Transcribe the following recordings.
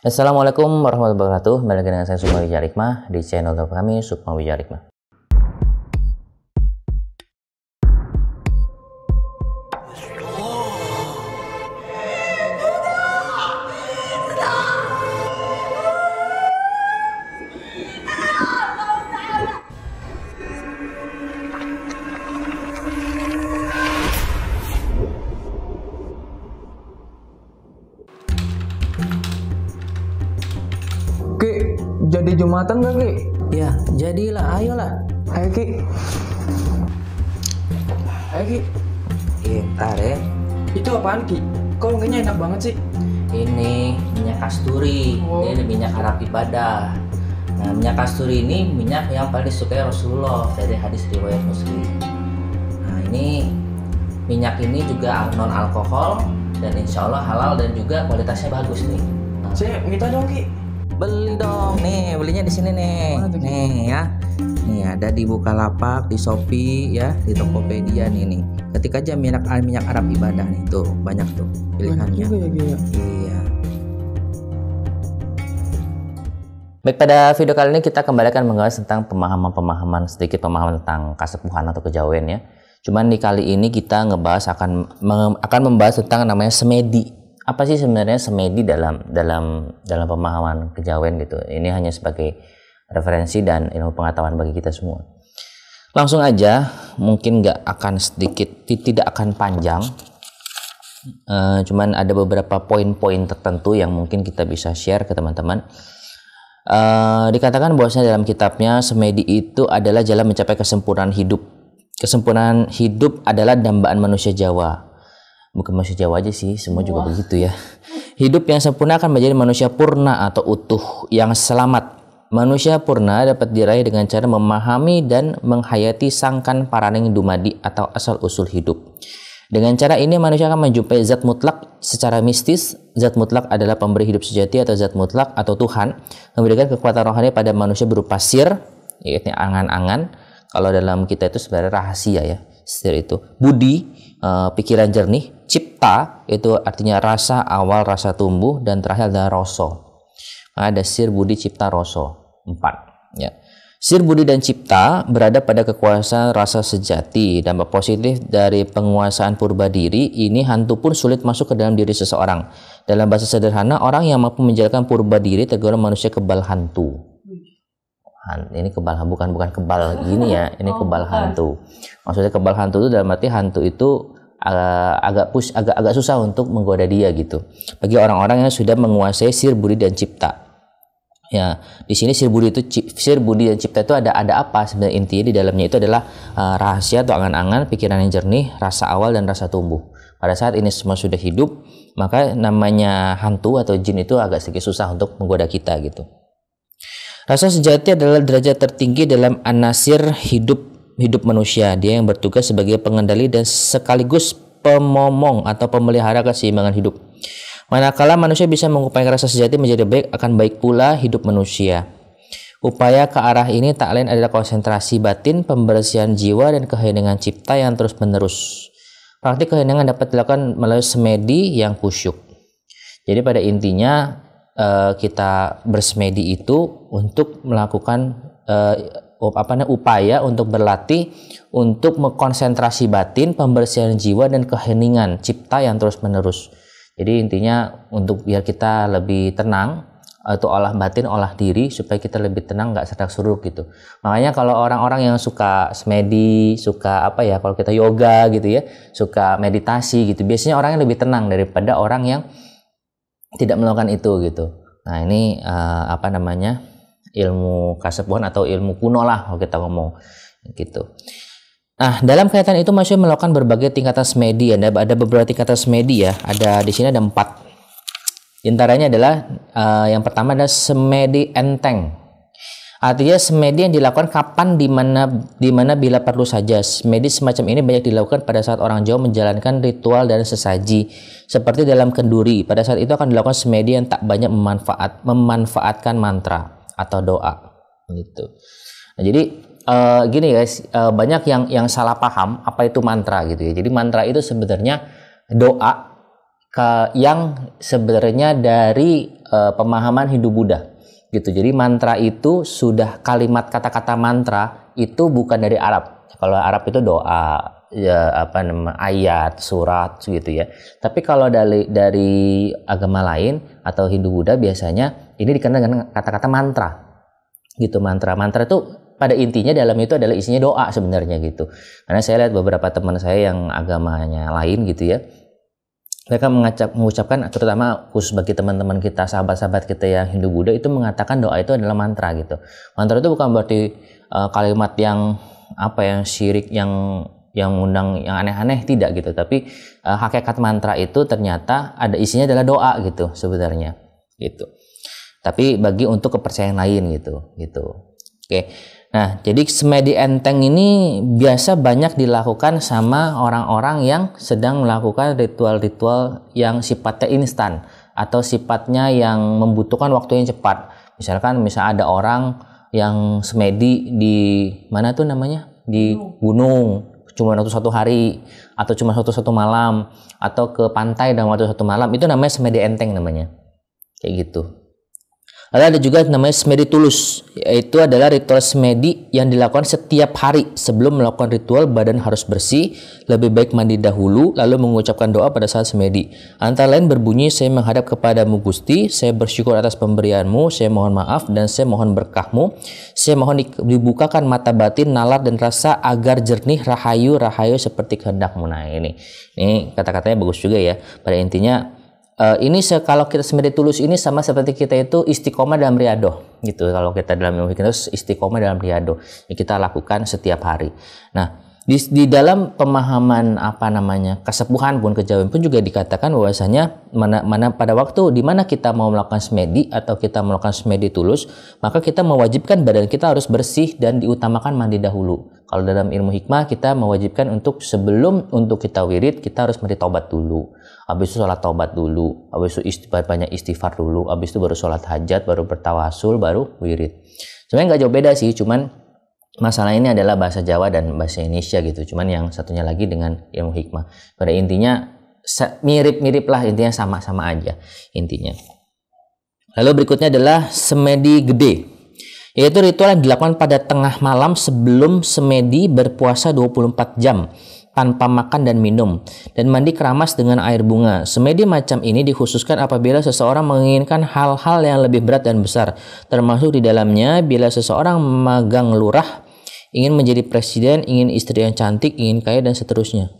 Assalamualaikum warahmatullahi wabarakatuh. Kembali dengan saya Sukma Wijarikma di channel kami Sukma Wijarikma. kok wanginya enak banget sih ini minyak kasturi oh. ini minyak harap ibadah nah minyak kasturi ini minyak yang paling disukai Rasulullah dari hadis riwayat Muslim nah ini minyak ini juga non alkohol dan insya Allah halal dan juga kualitasnya bagus nih nah. saya minta dong ki beli dong nih belinya di sini nih nih ya nih ada di Bukalapak, di Shopee ya, di Tokopedia nih nih. Ketika aja minyak minyak Arab ibadah nih tuh banyak tuh pilihannya. Banyak juga ya, ya? Iya. Baik pada video kali ini kita kembali akan mengulas tentang pemahaman-pemahaman sedikit pemahaman tentang kasepuhan atau kejawen ya. Cuman di kali ini kita ngebahas akan akan membahas tentang namanya semedi. Apa sih sebenarnya semedi dalam dalam dalam pemahaman kejawen gitu? Ini hanya sebagai referensi dan ilmu pengetahuan bagi kita semua. Langsung aja, mungkin nggak akan sedikit, tidak akan panjang. Uh, cuman ada beberapa poin-poin tertentu yang mungkin kita bisa share ke teman-teman. Uh, dikatakan bahwasanya dalam kitabnya semedi itu adalah jalan mencapai kesempurnaan hidup. Kesempurnaan hidup adalah dambaan manusia Jawa. Bukan manusia Jawa aja sih, semua juga Wah. begitu ya. Hidup yang sempurna akan menjadi manusia purna atau utuh yang selamat Manusia purna dapat diraih dengan cara memahami dan menghayati sangkan paraning dumadi atau asal-usul hidup. Dengan cara ini manusia akan menjumpai zat mutlak secara mistis. Zat mutlak adalah pemberi hidup sejati atau zat mutlak atau Tuhan memberikan kekuatan rohani pada manusia berupa sir, yaitu angan-angan. Kalau dalam kita itu sebenarnya rahasia ya, sir itu budi, eh, pikiran jernih, cipta itu artinya rasa awal, rasa tumbuh dan terakhir adalah rosso. Ada sir, budi, cipta, rosso. 4. Ya. Sir budi dan cipta berada pada kekuasaan rasa sejati. Dampak positif dari penguasaan purba diri ini hantu pun sulit masuk ke dalam diri seseorang. Dalam bahasa sederhana, orang yang mampu menjalankan purba diri tergolong manusia kebal hantu. Han, ini kebal bukan bukan kebal gini ya, ini kebal oh, hantu. Maksudnya kebal hantu itu dalam arti hantu itu uh, agak push agak agak susah untuk menggoda dia gitu. Bagi orang-orang yang sudah menguasai sir budi dan cipta. Ya, di sini sir budi itu sir budi dan cipta itu ada ada apa sebenarnya intinya di dalamnya itu adalah uh, rahasia atau angan-angan, pikiran yang jernih, rasa awal dan rasa tumbuh. Pada saat ini semua sudah hidup, maka namanya hantu atau jin itu agak sedikit susah untuk menggoda kita gitu. Rasa sejati adalah derajat tertinggi dalam anasir hidup hidup manusia. Dia yang bertugas sebagai pengendali dan sekaligus pemomong atau pemelihara keseimbangan hidup. Manakala manusia bisa mengupayakan rasa sejati menjadi baik, akan baik pula hidup manusia. Upaya ke arah ini tak lain adalah konsentrasi batin, pembersihan jiwa, dan keheningan cipta yang terus-menerus. Praktik keheningan dapat dilakukan melalui semedi yang kusyuk. Jadi pada intinya eh, kita bersemedi itu untuk melakukan eh, upaya untuk berlatih untuk mengkonsentrasi batin, pembersihan jiwa dan keheningan cipta yang terus-menerus. Jadi intinya untuk biar kita lebih tenang atau olah batin, olah diri supaya kita lebih tenang, nggak serdak suruh gitu. Makanya kalau orang-orang yang suka semedi, suka apa ya, kalau kita yoga gitu ya, suka meditasi gitu, biasanya orangnya lebih tenang daripada orang yang tidak melakukan itu gitu. Nah ini uh, apa namanya ilmu kasepuhan atau ilmu kuno lah kalau kita ngomong gitu. Nah, dalam kaitan itu masih melakukan berbagai tingkatan semedi. ya. ada beberapa tingkatan semedi ya. Ada di sini ada empat. intaranya adalah uh, yang pertama adalah semedi enteng. Artinya semedi yang dilakukan kapan, di mana, di mana bila perlu saja. Semedi semacam ini banyak dilakukan pada saat orang Jawa menjalankan ritual dan sesaji. Seperti dalam kenduri, pada saat itu akan dilakukan semedi yang tak banyak memanfaat, memanfaatkan mantra atau doa. Gitu. Nah, jadi uh, gini guys, uh, banyak yang yang salah paham apa itu mantra gitu ya. Jadi mantra itu sebenarnya doa ke, yang sebenarnya dari uh, pemahaman Hindu Buddha gitu. Jadi mantra itu sudah kalimat kata-kata mantra itu bukan dari Arab. Kalau Arab itu doa ya apa nama ayat surat gitu ya tapi kalau dari dari agama lain atau Hindu Buddha biasanya ini dikenal dengan kata-kata mantra gitu mantra mantra itu pada intinya dalam itu adalah isinya doa sebenarnya gitu. Karena saya lihat beberapa teman saya yang agamanya lain gitu ya. Mereka mengacap, mengucapkan terutama khusus bagi teman-teman kita, sahabat-sahabat kita yang Hindu Buddha itu mengatakan doa itu adalah mantra gitu. Mantra itu bukan berarti uh, kalimat yang apa yang syirik yang yang undang yang aneh-aneh tidak gitu, tapi uh, hakikat mantra itu ternyata ada isinya adalah doa gitu sebenarnya gitu. Tapi bagi untuk kepercayaan lain gitu gitu. Oke. Okay. Nah, jadi semedi enteng ini biasa banyak dilakukan sama orang-orang yang sedang melakukan ritual-ritual yang sifatnya instan atau sifatnya yang membutuhkan waktu yang cepat. Misalkan misal ada orang yang semedi di mana tuh namanya? di gunung cuma waktu satu hari atau cuma satu satu malam atau ke pantai dalam waktu satu malam itu namanya semedi enteng namanya. Kayak gitu. Lalu ada juga namanya semedi tulus, yaitu adalah ritual semedi yang dilakukan setiap hari sebelum melakukan ritual badan harus bersih, lebih baik mandi dahulu lalu mengucapkan doa pada saat semedi. Antara lain berbunyi saya menghadap kepadamu Gusti, saya bersyukur atas pemberianmu, saya mohon maaf dan saya mohon berkahmu. Saya mohon dibukakan mata batin, nalar dan rasa agar jernih rahayu rahayu seperti kehendakmu. Nah ini, ini kata-katanya bagus juga ya. Pada intinya uh, ini kalau kita semedi tulus ini sama seperti kita itu istiqomah dalam riado, gitu kalau kita dalam ilmu terus istiqomah dalam riado, yang kita lakukan setiap hari nah di, di dalam pemahaman apa namanya kesepuhan pun kejawen pun juga dikatakan bahwasanya mana, mana pada waktu di mana kita mau melakukan semedi atau kita melakukan semedi tulus maka kita mewajibkan badan kita harus bersih dan diutamakan mandi dahulu kalau dalam ilmu hikmah kita mewajibkan untuk sebelum untuk kita wirid kita harus mandi taubat dulu habis itu sholat taubat dulu, habis itu istighfar, banyak istighfar dulu, habis itu baru sholat hajat, baru bertawasul, baru wirid. Sebenarnya nggak jauh beda sih, cuman masalah ini adalah bahasa Jawa dan bahasa Indonesia gitu. Cuman yang satunya lagi dengan ilmu hikmah. Pada intinya mirip-mirip lah intinya sama-sama aja intinya. Lalu berikutnya adalah semedi gede yaitu ritual yang dilakukan pada tengah malam sebelum semedi berpuasa 24 jam tanpa makan dan minum, dan mandi keramas dengan air bunga. Semedi macam ini dikhususkan apabila seseorang menginginkan hal-hal yang lebih berat dan besar, termasuk di dalamnya bila seseorang magang lurah, ingin menjadi presiden, ingin istri yang cantik, ingin kaya, dan seterusnya.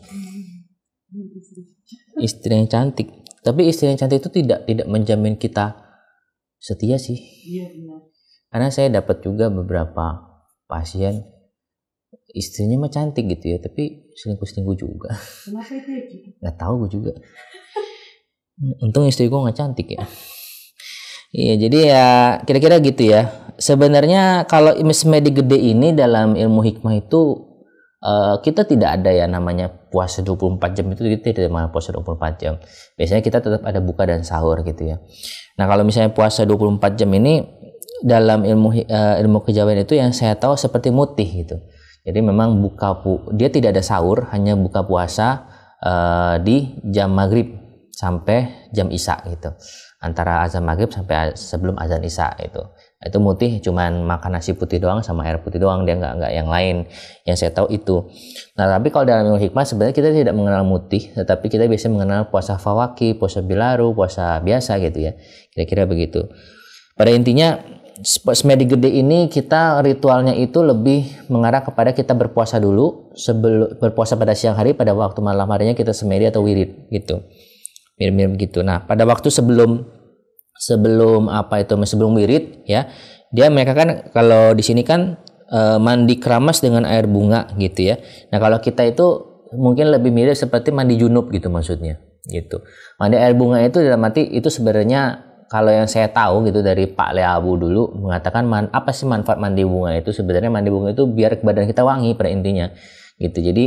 Istri yang cantik. Tapi istri yang cantik itu tidak tidak menjamin kita setia sih. Iya, iya karena saya dapat juga beberapa pasien istrinya mah cantik gitu ya tapi selingkuh selingkuh juga ya, nggak tahu gue juga untung istri gue nggak cantik ya iya jadi ya kira-kira gitu ya sebenarnya kalau medik gede ini dalam ilmu hikmah itu uh, kita tidak ada ya namanya puasa 24 jam itu kita tidak ada puasa 24 jam biasanya kita tetap ada buka dan sahur gitu ya nah kalau misalnya puasa 24 jam ini dalam ilmu uh, ilmu kejawen itu yang saya tahu seperti mutih gitu. Jadi memang buka pu dia tidak ada sahur, hanya buka puasa uh, di jam maghrib sampai jam isya gitu. Antara azan maghrib sampai sebelum azan isya itu. Itu mutih cuman makan nasi putih doang sama air putih doang dia nggak nggak yang lain. Yang saya tahu itu. Nah tapi kalau dalam ilmu hikmah sebenarnya kita tidak mengenal mutih, tetapi kita biasanya mengenal puasa fawaki, puasa bilaru, puasa biasa gitu ya. Kira-kira begitu. Pada intinya semedi gede ini kita ritualnya itu lebih mengarah kepada kita berpuasa dulu sebelum berpuasa pada siang hari pada waktu malam harinya kita semedi atau wirid gitu mirip-mirip gitu nah pada waktu sebelum sebelum apa itu sebelum wirid ya dia mereka kan kalau di sini kan eh, mandi keramas dengan air bunga gitu ya nah kalau kita itu mungkin lebih mirip seperti mandi junub gitu maksudnya gitu mandi air bunga itu dalam arti itu sebenarnya kalau yang saya tahu gitu dari Pak Leabu dulu mengatakan man, apa sih manfaat mandi bunga itu sebenarnya mandi bunga itu biar badan kita wangi pada intinya gitu jadi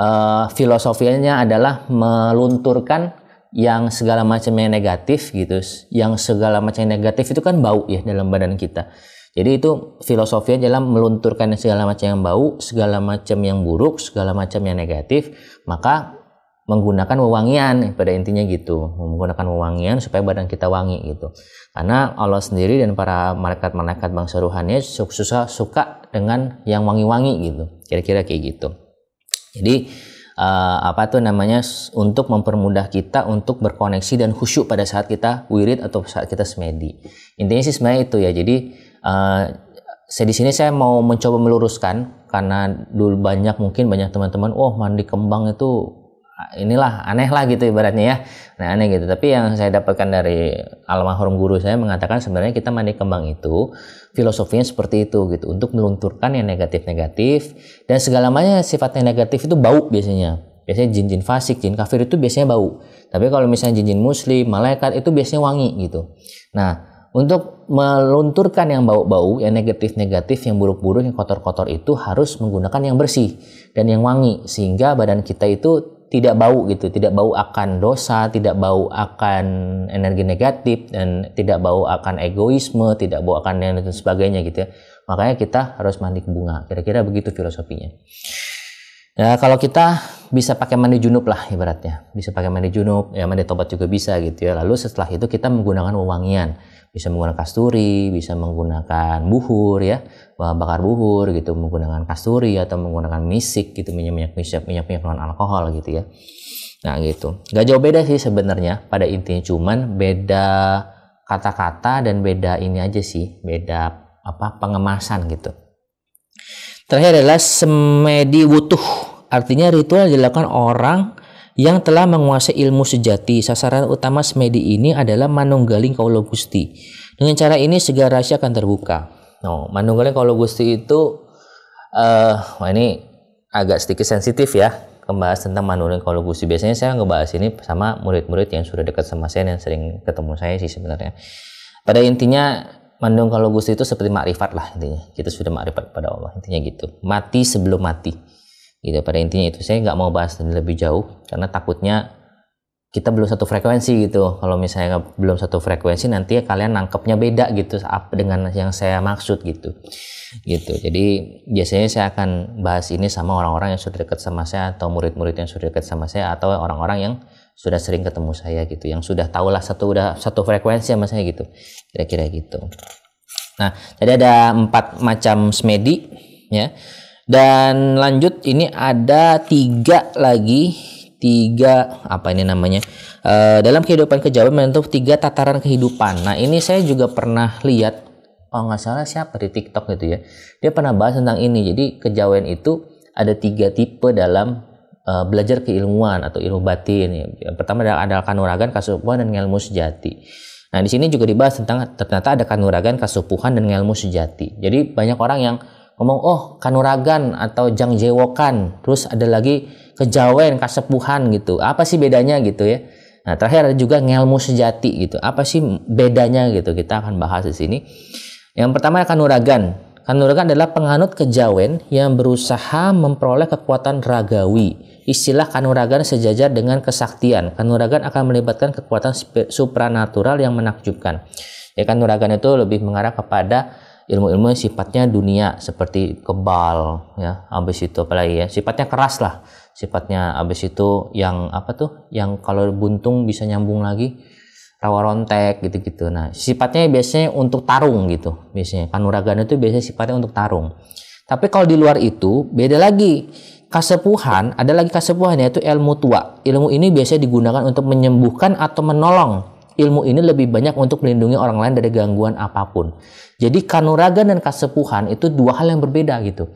uh, filosofinya adalah melunturkan yang segala macam yang negatif gitu yang segala macam yang negatif itu kan bau ya dalam badan kita jadi itu filosofinya adalah melunturkan segala macam yang bau segala macam yang buruk segala macam yang negatif maka menggunakan wewangian pada intinya gitu menggunakan wewangian supaya badan kita wangi gitu karena Allah sendiri dan para malaikat-malaikat bangsa ruhannya susah suka dengan yang wangi-wangi gitu kira-kira kayak gitu jadi uh, apa tuh namanya untuk mempermudah kita untuk berkoneksi dan khusyuk pada saat kita wirid atau saat kita semedi intinya sih sebenarnya itu ya jadi uh, eh, saya di sini saya mau mencoba meluruskan karena dulu banyak mungkin banyak teman-teman, oh mandi kembang itu Ah, inilah aneh lah gitu ibaratnya ya nah aneh gitu tapi yang saya dapatkan dari almarhum guru saya mengatakan sebenarnya kita mandi kembang itu filosofinya seperti itu gitu untuk melunturkan yang negatif-negatif dan segala macamnya sifatnya negatif itu bau biasanya biasanya jin-jin fasik jin kafir itu biasanya bau tapi kalau misalnya jin-jin muslim malaikat itu biasanya wangi gitu nah untuk melunturkan yang bau-bau, yang negatif-negatif, yang buruk-buruk, yang kotor-kotor itu harus menggunakan yang bersih dan yang wangi sehingga badan kita itu tidak bau gitu, tidak bau akan dosa, tidak bau akan energi negatif dan tidak bau akan egoisme, tidak bau akan dan sebagainya gitu ya. Makanya kita harus mandi ke bunga. Kira-kira begitu filosofinya. Ya kalau kita bisa pakai mandi junub lah ibaratnya. Bisa pakai mandi junub, ya mandi tobat juga bisa gitu ya. Lalu setelah itu kita menggunakan wewangian. Bisa menggunakan kasturi, bisa menggunakan buhur ya, bakar buhur gitu, menggunakan kasturi atau menggunakan misik gitu, minyak-minyak misik, minyak-minyak non alkohol gitu ya. Nah gitu. Gak jauh beda sih sebenarnya pada intinya cuman beda kata-kata dan beda ini aja sih, beda apa pengemasan gitu. Terakhir adalah semedi wutuh. Artinya ritual dilakukan orang yang telah menguasai ilmu sejati. Sasaran utama semedi ini adalah manunggaling kaulo gusti. Dengan cara ini segala rahasia akan terbuka. No, manunggaling kaulo gusti itu uh, wah ini agak sedikit sensitif ya membahas tentang manunggaling kaulo gusti. Biasanya saya ngebahas ini sama murid-murid yang sudah dekat sama saya dan sering ketemu saya sih sebenarnya. Pada intinya Mandung kalau gusti itu seperti makrifat lah intinya. Kita sudah makrifat pada Allah intinya gitu. Mati sebelum mati. Gitu pada intinya itu. Saya nggak mau bahas lebih jauh karena takutnya kita belum satu frekuensi gitu. Kalau misalnya belum satu frekuensi nanti ya kalian nangkepnya beda gitu dengan yang saya maksud gitu. Gitu. Jadi biasanya saya akan bahas ini sama orang-orang yang sudah dekat sama saya atau murid-murid yang sudah dekat sama saya atau orang-orang yang sudah sering ketemu saya gitu yang sudah tahulah satu udah satu frekuensi sama saya gitu kira-kira gitu nah jadi ada empat macam smedi ya dan lanjut ini ada tiga lagi tiga apa ini namanya e, dalam kehidupan kejawen menentuk tiga tataran kehidupan nah ini saya juga pernah lihat oh nggak salah siapa di TikTok gitu ya dia pernah bahas tentang ini jadi kejawen itu ada tiga tipe dalam uh, belajar keilmuan atau ilmu batin. Yang pertama adalah, adalah kanuragan, kasupuhan dan ilmu sejati. Nah, di sini juga dibahas tentang ternyata ada kanuragan, kasupuhan dan ilmu sejati. Jadi banyak orang yang ngomong oh kanuragan atau jang jewokan. terus ada lagi kejawen, kasepuhan gitu. Apa sih bedanya gitu ya? Nah, terakhir ada juga ngelmu sejati gitu. Apa sih bedanya gitu? Kita akan bahas di sini. Yang pertama kanuragan. Kanuragan adalah penganut kejawen yang berusaha memperoleh kekuatan ragawi. Istilah kanuragan sejajar dengan kesaktian. Kanuragan akan melibatkan kekuatan supranatural yang menakjubkan. Ya kanuragan itu lebih mengarah kepada ilmu-ilmu yang sifatnya dunia seperti kebal ya habis itu apalagi ya sifatnya keras lah sifatnya habis itu yang apa tuh yang kalau buntung bisa nyambung lagi rawa rontek gitu-gitu. Nah, sifatnya biasanya untuk tarung gitu. Biasanya kanuragan itu biasanya sifatnya untuk tarung. Tapi kalau di luar itu beda lagi. Kasepuhan, ada lagi kasepuhan yaitu ilmu tua. Ilmu ini biasanya digunakan untuk menyembuhkan atau menolong. Ilmu ini lebih banyak untuk melindungi orang lain dari gangguan apapun. Jadi kanuragan dan kasepuhan itu dua hal yang berbeda gitu.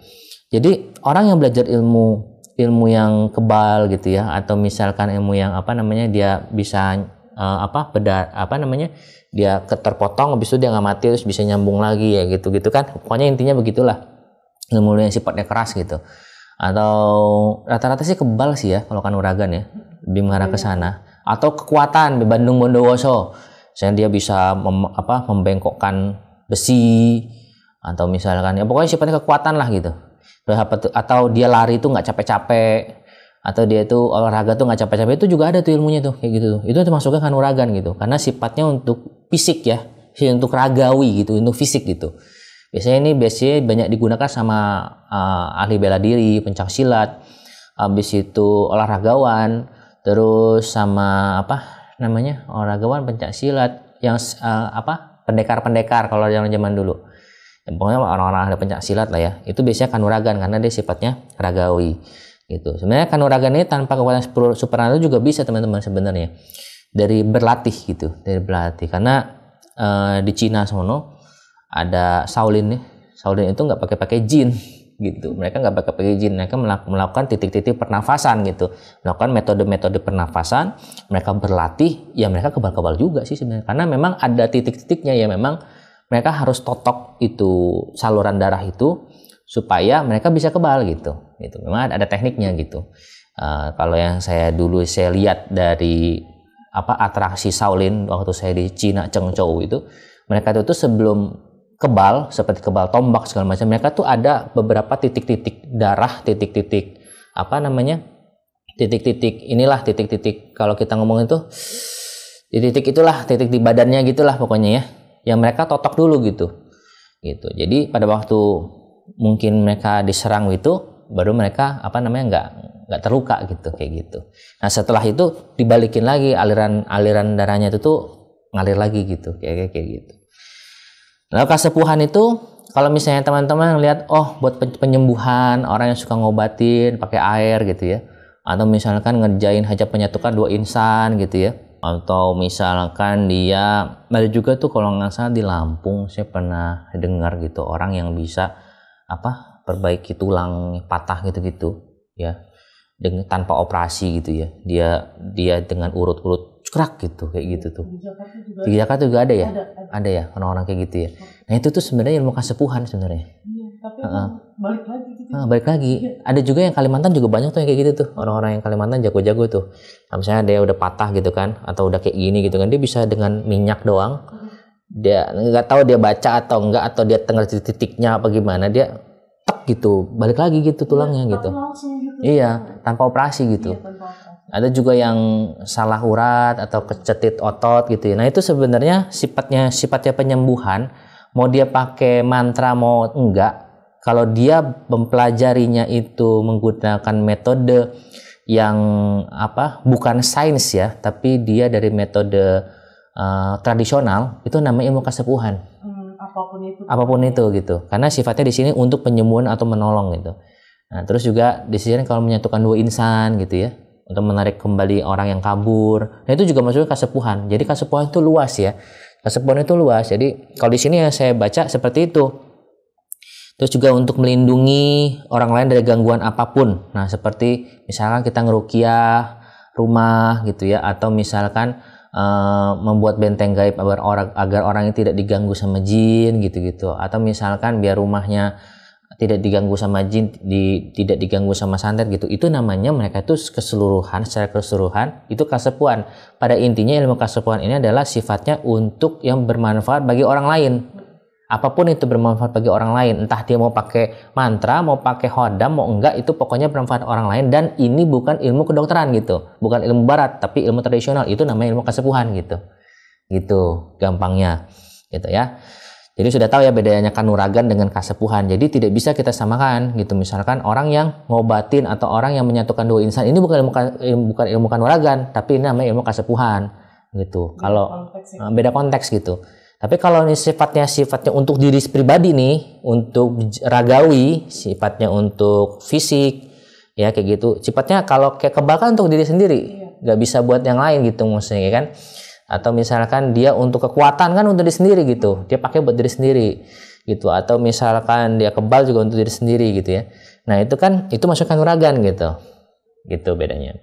Jadi orang yang belajar ilmu ilmu yang kebal gitu ya atau misalkan ilmu yang apa namanya dia bisa uh, apa beda apa namanya dia terpotong habis itu dia nggak mati terus bisa nyambung lagi ya gitu gitu kan pokoknya intinya begitulah ilmu yang sifatnya keras gitu atau rata-rata sih kebal sih ya kalau kan kanuragan ya lebih mengarah ke hmm. sana atau kekuatan di Bandung Bondowoso sehingga dia bisa mem, apa membengkokkan besi atau misalkan ya pokoknya sifatnya kekuatan lah gitu atau dia lari itu nggak capek-capek atau dia itu olahraga tuh nggak capek-capek itu juga ada tuh ilmunya tuh kayak gitu tuh. itu termasuknya kanuragan gitu karena sifatnya untuk fisik ya sih untuk ragawi gitu untuk fisik gitu biasanya ini biasanya banyak digunakan sama uh, ahli bela diri pencak silat habis itu olahragawan terus sama apa namanya olahragawan pencak silat yang uh, apa pendekar-pendekar kalau zaman zaman dulu ya, pokoknya orang-orang ada pencak silat lah ya itu biasanya kanuragan karena dia sifatnya ragawi gitu sebenarnya kanuragan ini tanpa kekuatan supernatural juga bisa teman-teman sebenarnya dari berlatih gitu dari berlatih karena uh, di Cina sono ada Shaolin nih Shaolin itu nggak pakai pakai jin gitu mereka nggak pakai pakai jin mereka melakukan titik-titik pernafasan gitu melakukan metode-metode pernafasan mereka berlatih ya mereka kebal-kebal juga sih sebenarnya karena memang ada titik-titiknya ya memang mereka harus totok itu saluran darah itu supaya mereka bisa kebal gitu gitu memang ada tekniknya gitu uh, kalau yang saya dulu saya lihat dari apa atraksi Shaolin waktu saya di Cina Chengzhou itu mereka itu tuh sebelum kebal seperti kebal tombak segala macam mereka tuh ada beberapa titik-titik darah titik-titik apa namanya titik-titik inilah titik-titik kalau kita ngomong itu titik-titik itulah titik di badannya gitulah pokoknya ya yang mereka totok dulu gitu gitu jadi pada waktu mungkin mereka diserang itu baru mereka apa namanya nggak nggak terluka gitu kayak gitu. Nah setelah itu dibalikin lagi aliran aliran darahnya itu tuh ngalir lagi gitu kayak kayak gitu. Lalu kesepuhan itu kalau misalnya teman-teman lihat oh buat penyembuhan orang yang suka ngobatin pakai air gitu ya atau misalkan ngerjain hajat penyatukan dua insan gitu ya atau misalkan dia ada juga tuh kalau nggak salah di Lampung saya pernah dengar gitu orang yang bisa apa perbaiki tulang patah gitu-gitu ya dengan tanpa operasi gitu ya dia dia dengan urut-urut cekrak gitu kayak gitu tuh di Jakarta juga, ada ya ada, ada. ada ya orang-orang kayak gitu ya nah itu tuh sebenarnya ilmu kasepuhan sebenarnya iya, tapi uh -uh. balik lagi gitu. nah, balik lagi ya. ada juga yang Kalimantan juga banyak tuh yang kayak gitu tuh orang-orang yang Kalimantan jago-jago tuh nah, misalnya dia udah patah gitu kan atau udah kayak gini gitu kan dia bisa dengan minyak doang dia nggak tahu dia baca atau enggak atau dia tengah titik-titiknya apa gimana dia tek gitu balik lagi gitu iya, tulangnya ya, gitu. gitu iya tanpa operasi iya, gitu iya, ada juga yang salah urat atau kecetit otot gitu ya. nah itu sebenarnya sifatnya sifatnya penyembuhan mau dia pakai mantra mau enggak kalau dia mempelajarinya itu menggunakan metode yang apa bukan sains ya tapi dia dari metode uh, tradisional itu namanya ilmu kesepuhan apapun itu apapun itu gitu karena sifatnya di sini untuk penyembuhan atau menolong gitu nah terus juga di sini kalau menyatukan dua insan gitu ya untuk menarik kembali orang yang kabur nah itu juga maksudnya kesepuhan. jadi kesepuhan itu luas ya Kesepuhan itu luas jadi kalau di sini yang saya baca seperti itu terus juga untuk melindungi orang lain dari gangguan apapun nah seperti misalnya kita ngerukiah rumah gitu ya atau misalkan Eh, membuat benteng gaib agar orang agar orangnya tidak diganggu sama jin gitu-gitu atau misalkan biar rumahnya tidak diganggu sama jin di, tidak diganggu sama santet gitu itu namanya mereka itu keseluruhan secara keseluruhan itu kasepuan pada intinya ilmu kasepuan ini adalah sifatnya untuk yang bermanfaat bagi orang lain apapun itu bermanfaat bagi orang lain entah dia mau pakai mantra mau pakai hodam mau enggak itu pokoknya bermanfaat orang lain dan ini bukan ilmu kedokteran gitu bukan ilmu barat tapi ilmu tradisional itu namanya ilmu kesepuhan gitu gitu gampangnya gitu ya jadi sudah tahu ya bedanya kanuragan dengan kasepuhan. Jadi tidak bisa kita samakan gitu. Misalkan orang yang ngobatin atau orang yang menyatukan dua insan ini bukan ilmu, ilmu bukan ilmu kanuragan, tapi ini namanya ilmu kasepuhan gitu. Beda Kalau konteks, beda konteks gitu. Tapi kalau ini sifatnya sifatnya untuk diri pribadi nih, untuk ragawi, sifatnya untuk fisik, ya kayak gitu. Sifatnya kalau kayak kebakar untuk diri sendiri, iya. nggak bisa buat yang lain gitu maksudnya ya kan. Atau misalkan dia untuk kekuatan kan untuk diri sendiri gitu, dia pakai buat diri sendiri gitu. Atau misalkan dia kebal juga untuk diri sendiri gitu ya. Nah itu kan itu masukkan uragan gitu, gitu bedanya.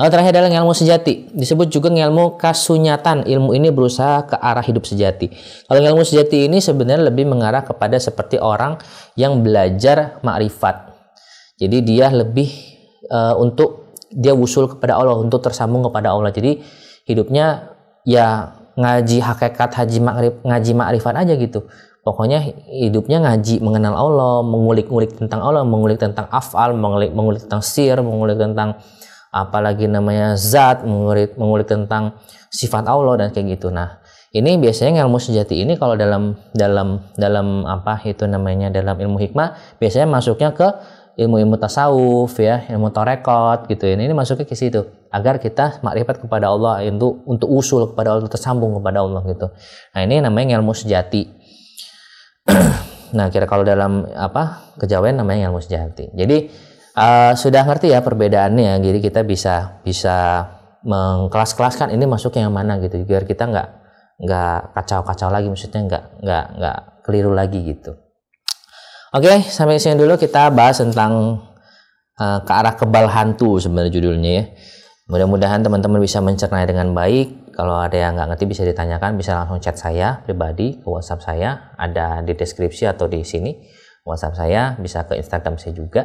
Lalu terakhir adalah ilmu sejati. Disebut juga ilmu kasunyatan. Ilmu ini berusaha ke arah hidup sejati. Kalau ilmu sejati ini sebenarnya lebih mengarah kepada seperti orang yang belajar makrifat. Jadi dia lebih uh, untuk dia usul kepada Allah, untuk tersambung kepada Allah. Jadi hidupnya ya ngaji hakikat haji makrif, ngaji makrifat aja gitu. Pokoknya hidupnya ngaji mengenal Allah, mengulik ulik tentang Allah, mengulik tentang afal, mengulik, mengulik tentang sir, mengulik tentang apalagi namanya zat mengulik, mengulik tentang sifat Allah dan kayak gitu nah ini biasanya ilmu sejati ini kalau dalam dalam dalam apa itu namanya dalam ilmu hikmah biasanya masuknya ke ilmu-ilmu tasawuf ya ilmu torekot gitu ini ya. nah, ini masuknya ke situ agar kita makrifat kepada Allah untuk untuk usul kepada Allah tersambung kepada Allah gitu nah ini namanya ilmu sejati nah kira kalau dalam apa kejawen namanya ilmu sejati jadi uh, sudah ngerti ya perbedaannya jadi kita bisa bisa mengkelas-kelaskan ini masuk yang mana gitu biar kita nggak nggak kacau-kacau lagi maksudnya nggak nggak nggak keliru lagi gitu oke okay, sampai sini dulu kita bahas tentang uh, ke arah kebal hantu sebenarnya judulnya ya mudah-mudahan teman-teman bisa mencerna dengan baik kalau ada yang nggak ngerti bisa ditanyakan bisa langsung chat saya pribadi ke WhatsApp saya ada di deskripsi atau di sini WhatsApp saya bisa ke Instagram saya juga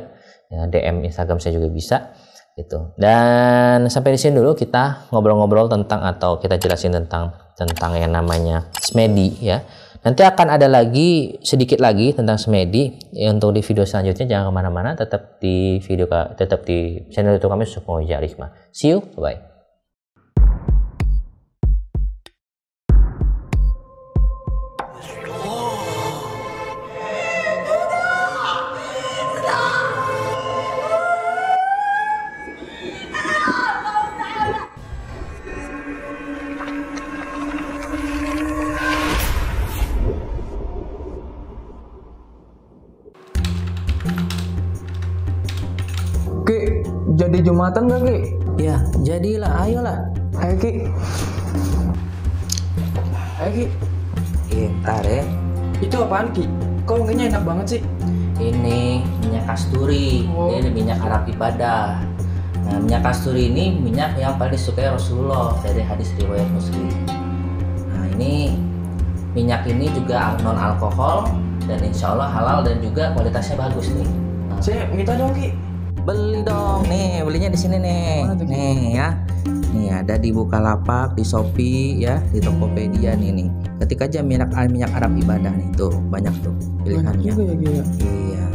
ya, DM Instagram saya juga bisa gitu. Dan sampai di sini dulu kita ngobrol-ngobrol tentang atau kita jelasin tentang tentang yang namanya smedi ya. Nanti akan ada lagi sedikit lagi tentang smedi. ya, untuk di video selanjutnya jangan kemana-mana tetap di video tetap di channel itu kami Sukoja Jarisma See you, bye. -bye. Ayo Ki Ayo Ki ntar ya Itu apaan Ki? Kok wanginya enak banget sih? Ini minyak kasturi oh. Ini minyak harap ibadah Nah minyak kasturi ini minyak yang paling disukai Rasulullah Dari hadis riwayat muslim Nah ini minyak ini juga non alkohol dan insya Allah halal dan juga kualitasnya bagus nih. Nah. Saya minta dong ki. Beli dong nih, belinya di sini nih. Mana tuh, nih ya nih ada di Bukalapak, di Shopee ya, di Tokopedia nih nih. Ketika aja minyak minyak Arab ibadah nih tuh banyak tuh pilihannya. Banyak juga ya, ya? Iya.